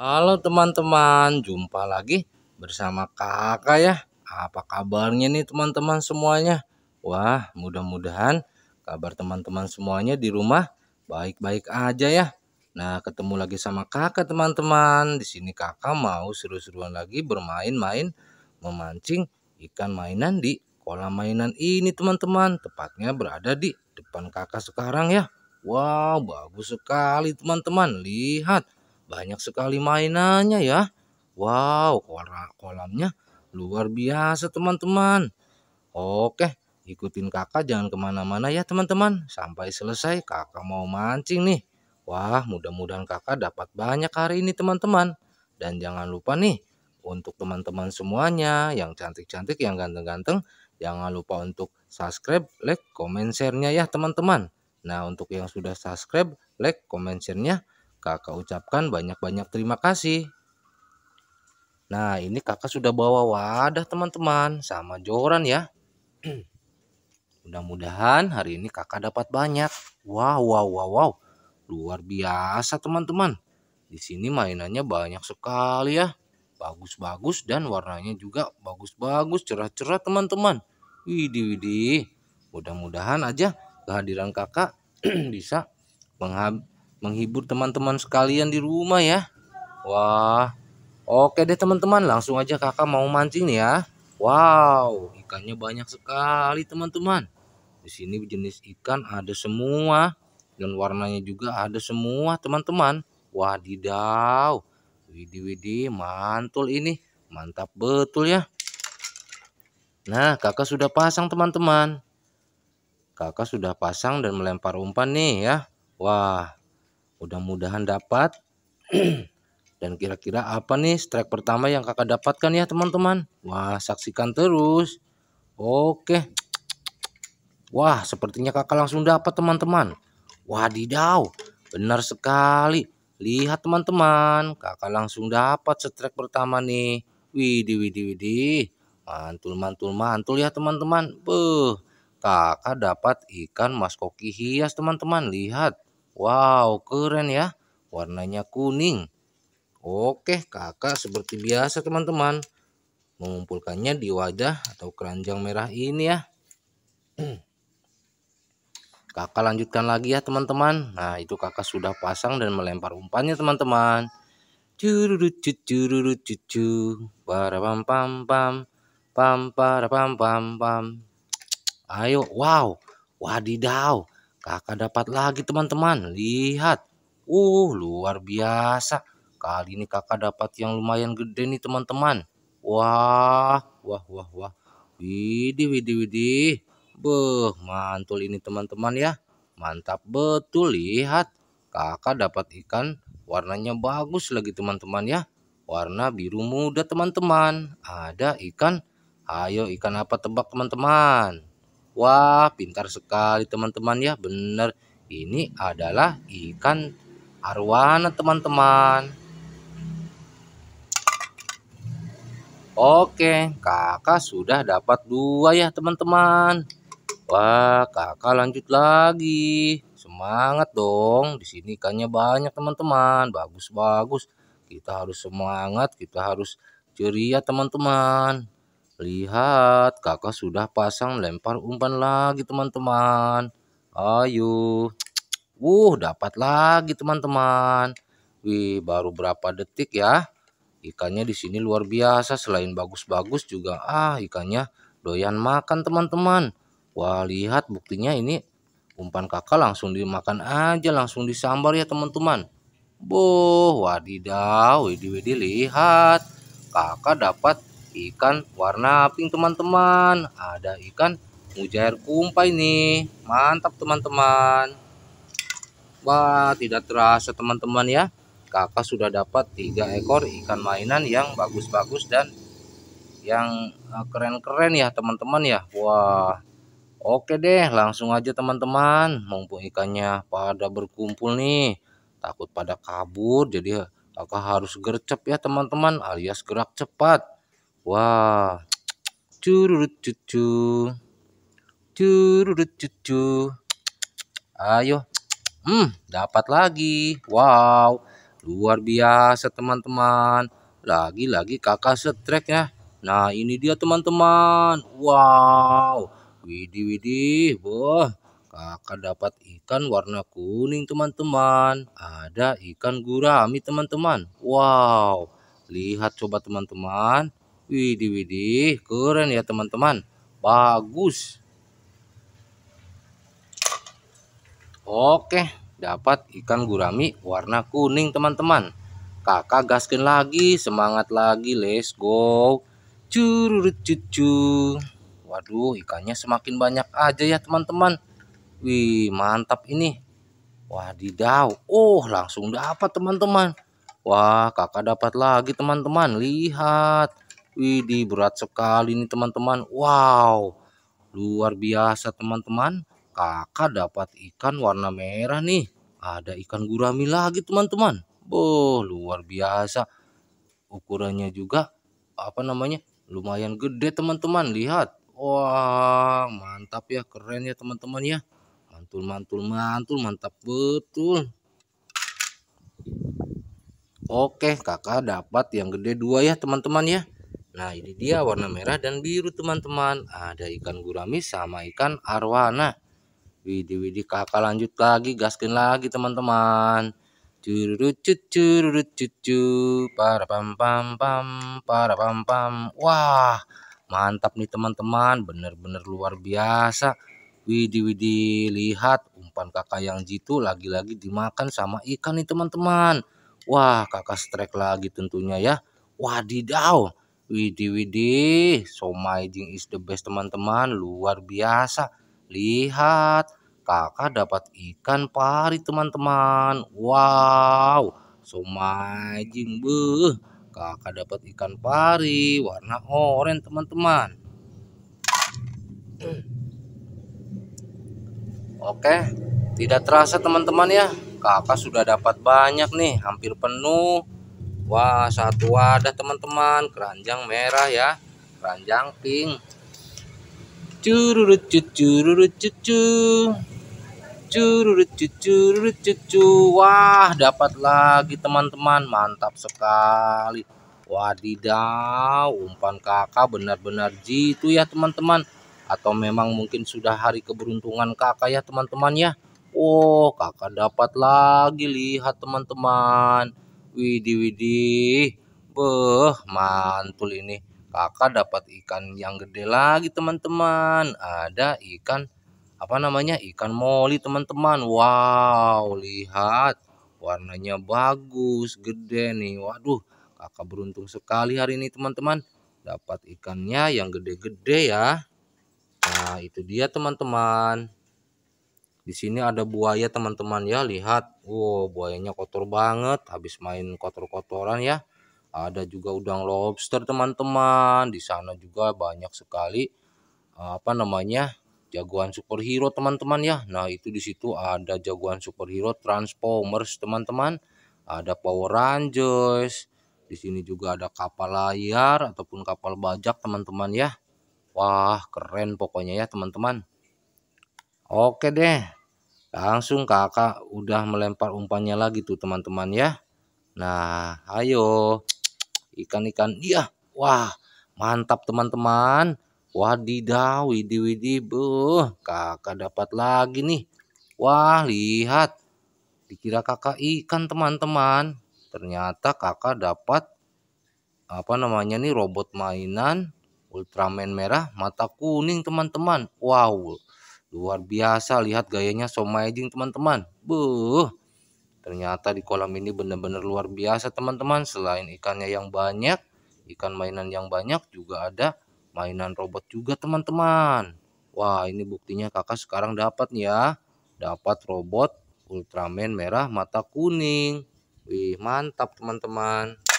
Halo teman-teman, jumpa lagi bersama kakak ya. Apa kabarnya nih teman-teman semuanya? Wah, mudah-mudahan kabar teman-teman semuanya di rumah baik-baik aja ya. Nah, ketemu lagi sama kakak teman-teman. Di sini kakak mau seru-seruan lagi bermain-main memancing ikan mainan di kolam mainan ini teman-teman. Tepatnya berada di depan kakak sekarang ya. Wow, bagus sekali teman-teman. Lihat banyak sekali mainannya ya. Wow, kolamnya luar biasa teman-teman. Oke, ikutin kakak jangan kemana-mana ya teman-teman. Sampai selesai kakak mau mancing nih. Wah, mudah-mudahan kakak dapat banyak hari ini teman-teman. Dan jangan lupa nih, untuk teman-teman semuanya yang cantik-cantik, yang ganteng-ganteng, jangan lupa untuk subscribe, like, komen, share-nya ya teman-teman. Nah, untuk yang sudah subscribe, like, komen, share-nya, kakak ucapkan banyak-banyak terima kasih. Nah ini kakak sudah bawa wadah teman-teman sama joran ya. Mudah-mudahan hari ini kakak dapat banyak. Wow wow wow wow luar biasa teman-teman. Di sini mainannya banyak sekali ya. Bagus-bagus dan warnanya juga bagus-bagus cerah-cerah teman-teman. Widih widih. Mudah-mudahan aja kehadiran kakak bisa menghibur teman-teman sekalian di rumah ya. Wah, oke deh teman-teman, langsung aja kakak mau mancing nih ya. Wow, ikannya banyak sekali teman-teman. Di sini jenis ikan ada semua dan warnanya juga ada semua teman-teman. Wadidaw, widi-widi mantul ini, mantap betul ya. Nah, kakak sudah pasang teman-teman. Kakak sudah pasang dan melempar umpan nih ya. Wah, mudah-mudahan dapat dan kira-kira apa nih strike pertama yang kakak dapatkan ya teman-teman wah saksikan terus oke wah sepertinya kakak langsung dapat teman-teman wadidaw benar sekali lihat teman-teman kakak langsung dapat strike pertama nih widih widih widih mantul mantul mantul ya teman-teman kakak dapat ikan mas koki hias teman-teman lihat Wow, keren ya. Warnanya kuning. Oke, kakak seperti biasa teman-teman. Mengumpulkannya di wadah atau keranjang merah ini ya. kakak lanjutkan lagi ya teman-teman. Nah, itu kakak sudah pasang dan melempar umpannya teman-teman. Cururu cururu cucu. Para pam pam pam. Pam pam pam pam. Ayo, wow. Wadidaw. Kakak dapat lagi teman-teman. Lihat. Uh, luar biasa. Kali ini kakak dapat yang lumayan gede nih teman-teman. Wah, wah, wah, wah. Widi, Widi, Widi. Beh, mantul ini teman-teman ya. Mantap betul, lihat. Kakak dapat ikan warnanya bagus lagi teman-teman ya. Warna biru muda teman-teman. Ada ikan. Ayo ikan apa tebak teman-teman. Wah, pintar sekali teman-teman ya. Benar. Ini adalah ikan arwana teman-teman. Oke, kakak sudah dapat dua ya teman-teman. Wah, kakak lanjut lagi. Semangat dong. Di sini ikannya banyak teman-teman. Bagus-bagus. Kita harus semangat, kita harus ceria teman-teman. Lihat, kakak sudah pasang lempar umpan lagi teman-teman. Ayo. Wuh, dapat lagi teman-teman. Wih, baru berapa detik ya. Ikannya di sini luar biasa. Selain bagus-bagus juga, ah ikannya doyan makan teman-teman. Wah, lihat buktinya ini umpan kakak langsung dimakan aja. Langsung disambar ya teman-teman. Boh, wadidaw, widi-widi lihat. Kakak dapat ikan warna pink teman-teman ada ikan mujair kumpai nih mantap teman-teman wah tidak terasa teman-teman ya kakak sudah dapat tiga ekor ikan mainan yang bagus-bagus dan yang eh, keren-keren ya teman-teman ya wah oke deh langsung aja teman-teman mumpung ikannya pada berkumpul nih takut pada kabur jadi kakak harus gercep ya teman-teman alias gerak cepat Wah. Cururut cucu. Cururut cucu. Ayo. Hmm, dapat lagi. Wow. Luar biasa teman-teman. Lagi-lagi kakak setrek ya. Nah, ini dia teman-teman. Wow. Widih widih. Wah. Kakak dapat ikan warna kuning teman-teman. Ada ikan gurami teman-teman. Wow. Lihat coba teman-teman. Widih, widih, keren ya teman-teman. Bagus. Oke, dapat ikan gurami warna kuning teman-teman. Kakak gaskin lagi, semangat lagi, let's go. Curut cucu. Waduh, ikannya semakin banyak aja ya teman-teman. Wih, mantap ini. Wadidaw. Oh, langsung dapat teman-teman. Wah, kakak dapat lagi teman-teman. Lihat. Widih berat sekali ini teman-teman. Wow. Luar biasa teman-teman. Kakak dapat ikan warna merah nih. Ada ikan gurami lagi teman-teman. Boh, luar biasa. Ukurannya juga apa namanya? Lumayan gede teman-teman. Lihat. Wah, wow, mantap ya, keren ya teman-teman ya. Mantul, mantul, mantul, mantap betul. Oke, kakak dapat yang gede dua ya teman-teman ya. Nah ini dia warna merah dan biru teman-teman Ada ikan gurami sama ikan arwana Widih widih kakak lanjut lagi gaskin lagi teman-teman curut curucut cucu para pam pam pam para pam pam Wah mantap nih teman-teman bener-bener luar biasa Widih widih lihat umpan kakak yang jitu lagi-lagi dimakan sama ikan nih teman-teman Wah kakak strike lagi tentunya ya Wadidaw Widih widih, somai jing is the best teman-teman, luar biasa. Lihat, kakak dapat ikan pari teman-teman. Wow, somai jing beuh. Kakak dapat ikan pari warna oranye teman-teman. Oke, tidak terasa teman-teman ya. Kakak sudah dapat banyak nih, hampir penuh. Wah satu wadah teman-teman keranjang merah ya keranjang pink cururut cururut cucu cururut cururut cucu wah dapat lagi teman-teman mantap sekali wadidaw umpan kakak benar-benar jitu ya teman-teman atau memang mungkin sudah hari keberuntungan kakak ya teman-teman ya Oh, kakak dapat lagi lihat teman-teman. Widih widih. Beh, mantul ini. Kakak dapat ikan yang gede lagi teman-teman. Ada ikan apa namanya? Ikan moli teman-teman. Wow, lihat. Warnanya bagus, gede nih. Waduh, kakak beruntung sekali hari ini teman-teman. Dapat ikannya yang gede-gede ya. Nah, itu dia teman-teman. Di sini ada buaya teman-teman ya, lihat. Wow, buayanya kotor banget habis main kotor-kotoran ya. Ada juga udang lobster teman-teman. Di sana juga banyak sekali eh, apa namanya? jagoan superhero teman-teman ya. Nah, itu di situ ada jagoan superhero Transformers teman-teman. Ada Power Rangers. Di sini juga ada kapal layar ataupun kapal bajak teman-teman ya. Wah, keren pokoknya ya teman-teman. Oke deh, langsung kakak udah melempar umpannya lagi tuh teman-teman ya. Nah, ayo ikan-ikan. Iya, wah mantap teman-teman. Wadidaw, widi-widi, buh, kakak dapat lagi nih. Wah, lihat. Dikira kakak ikan teman-teman. Ternyata kakak dapat apa namanya nih robot mainan Ultraman merah mata kuning teman-teman. Wow, Luar biasa lihat gayanya so amazing teman-teman. Buh. Ternyata di kolam ini benar-benar luar biasa teman-teman. Selain ikannya yang banyak, ikan mainan yang banyak juga ada mainan robot juga teman-teman. Wah ini buktinya kakak sekarang dapat nih ya. Dapat robot Ultraman merah mata kuning. Wih mantap teman-teman.